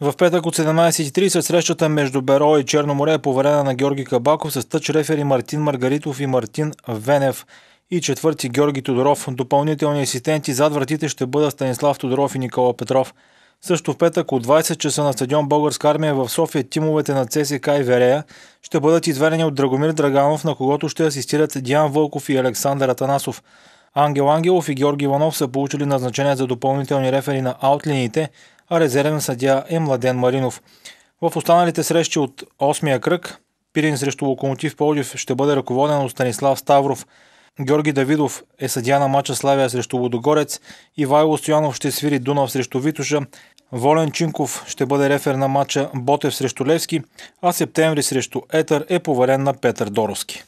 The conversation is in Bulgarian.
В петък от 17.30 срещата между Беро и Черноморе е поверена на Георги Кабаков с тъч рефери Мартин Маргаритов и Мартин Венев и четвърти Георги Тодоров. Допълнителни асистенти зад вратите ще бъдат Станислав Тодоров и Никола Петров. Също в петък от 20 часа на стадион Българска армия в София тимовете на ЦСК и Верея ще бъдат изведени от Драгомир Драганов, на когото ще асистират Диан Вълков и Александър Атанасов. Ангел Ангелов и Георги Иванов са получили назначение за допълнителни рефери на аутлините – а резервен съдя е Младен Маринов. В останалите срещи от 8-я кръг Пирин срещу Локомотив Полдив ще бъде ръководен от Станислав Ставров. Георги Давидов е съдя на мача Славия срещу Лодогорец. Ивайло Стоянов ще свири Дунав срещу Витуша. Волен Чинков ще бъде рефер на мача Ботев срещу Левски, а септември срещу Етър е поварен на Петър Доровски.